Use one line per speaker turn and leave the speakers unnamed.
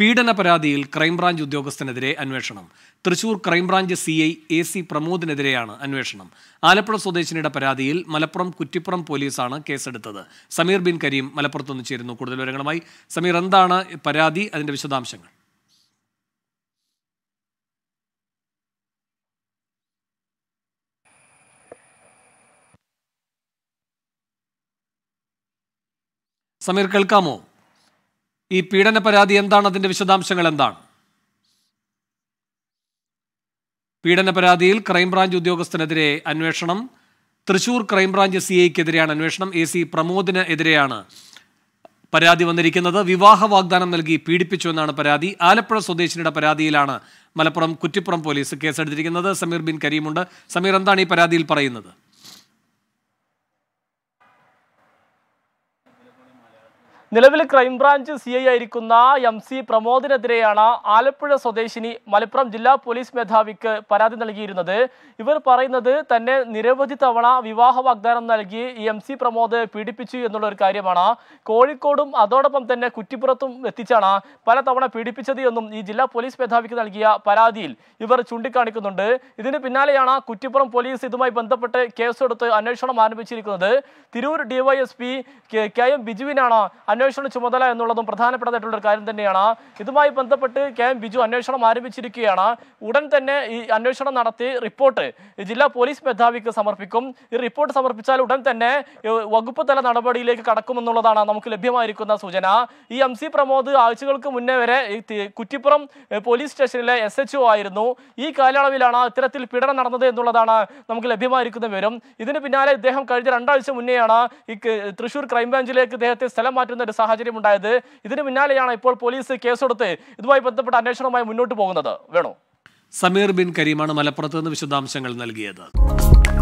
പീഡന പരാതിയിൽ ക്രൈംബ്രാഞ്ച് ഉദ്യോഗസ്ഥനെതിരെ അന്വേഷണം Thrissur crime branch C I A C പ്രമോദിനെതിരെയാണ് അന്വേഷണം ആലപ്പുഴ സ്വദേശിനിയുടെ പരാതിയിൽ മലപ്പുറം കുറ്റിപ്പുറം പോലീസാണ് കേസെടുത്തത് സമീർ ബിൻ കരീം മലപ്പുറത്ത് നിന്ന് ചേരുന്നു കൂടുതൽ വിവരങ്ങളുമായി സമീർ എന്താണ് പരാതി അതിന്റെ വിശദാംശങ്ങൾ സമീർ കേൾക്കാമോ ഈ പീഡന പരാതി എന്താണ് അതിൻ്റെ വിശദാംശങ്ങൾ എന്താണ് പീഡന പരാതിയിൽ ക്രൈംബ്രാഞ്ച് ഉദ്യോഗസ്ഥനെതിരെ അന്വേഷണം തൃശൂർ ക്രൈംബ്രാഞ്ച് സി ഐക്കെതിരെയാണ് അന്വേഷണം എ സി പ്രമോദിന് എതിരെയാണ് പരാതി വന്നിരിക്കുന്നത് വിവാഹ വാഗ്ദാനം നൽകി പീഡിപ്പിച്ചു എന്നാണ് പരാതി ആലപ്പുഴ സ്വദേശിനിയുടെ പരാതിയിലാണ് മലപ്പുറം കുറ്റിപ്പുറം പോലീസ് കേസെടുത്തിരിക്കുന്നത് സമീർ ബിൻ കരീമുണ്ട് സമീർ എന്താണ് ഈ പരാതിയിൽ പറയുന്നത്
നിലവിൽ ക്രൈംബ്രാഞ്ച് സി ഐ ആയിരിക്കുന്ന എം സി പ്രമോദിനെതിരെയാണ് ആലപ്പുഴ സ്വദേശിനി മലപ്പുറം ജില്ലാ പോലീസ് മേധാവിക്ക് പരാതി നൽകിയിരുന്നത് ഇവർ പറയുന്നത് തന്നെ നിരവധി തവണ വിവാഹ വാഗ്ദാനം നൽകി എം സി പ്രമോദ് പീഡിപ്പിച്ചു എന്നുള്ള ഒരു കാര്യമാണ് കോഴിക്കോടും അതോടൊപ്പം തന്നെ കുറ്റിപ്പുറത്തും എത്തിച്ചാണ് തവണ പീഡിപ്പിച്ചത് എന്നും ഈ ജില്ലാ പോലീസ് മേധാവിക്ക് നൽകിയ പരാതിയിൽ ഇവർ ചൂണ്ടിക്കാണിക്കുന്നുണ്ട് ഇതിന് പിന്നാലെയാണ് കുറ്റിപ്പുറം പോലീസ് ഇതുമായി ബന്ധപ്പെട്ട് കേസെടുത്ത് അന്വേഷണം ആരംഭിച്ചിരിക്കുന്നത് തിരൂർ ഡിവൈഎസ്പി കെ എം ബിജുവിനാണ് അന്വേഷണ ചുമതല എന്നുള്ളതും പ്രധാനപ്പെട്ടതായിട്ടുള്ള ഒരു കാര്യം തന്നെയാണ് ഇതുമായി ബന്ധപ്പെട്ട് കെ എം ബിജു അന്വേഷണം ആരംഭിച്ചിരിക്കുകയാണ് ഉടൻ തന്നെ ഈ അന്വേഷണം നടത്തി റിപ്പോർട്ട് ജില്ലാ പോലീസ് മേധാവിക്ക് സമർപ്പിക്കും ഈ റിപ്പോർട്ട് സമർപ്പിച്ചാൽ ഉടൻ തന്നെ വകുപ്പ് തല നടപടിയിലേക്ക് കടക്കുമെന്നുള്ളതാണ് നമുക്ക് ലഭ്യമായിരിക്കുന്ന സൂചന ഈ എം സി പ്രമോദ് ആഴ്ചകൾക്ക് മുന്നേ വരെ കുറ്റിപ്പുറം പോലീസ് സ്റ്റേഷനിലെ എസ് എച്ച് ആയിരുന്നു ഈ കാലയളവിലാണ് ഇത്തരത്തിൽ പീഡനം നടന്നത് എന്നുള്ളതാണ് നമുക്ക് ലഭ്യമായിരിക്കുന്ന വിവരം ഇതിന് പിന്നാലെ ഇദ്ദേഹം കഴിഞ്ഞ രണ്ടാഴ്ച മുന്നെയാണ് ഈ തൃശൂർ ക്രൈംബ്രാഞ്ചിലേക്ക് ഇദ്ദേഹത്തെ സ്ഥലം മാറ്റുന്ന ഒരു സാഹചര്യം ഉണ്ടായത് ഇതിന് പിന്നാലെയാണ് ഇപ്പോൾ പോലീസ് കേസെടുത്ത് ഇതുമായി ബന്ധപ്പെട്ട അന്വേഷണവുമായി മുന്നോട്ട് പോകുന്നത് വേണോ
സമീർ ബിൻ കരീമാണ് മലപ്പുറത്ത് നിന്ന് വിശദാംശങ്ങൾ നൽകിയത്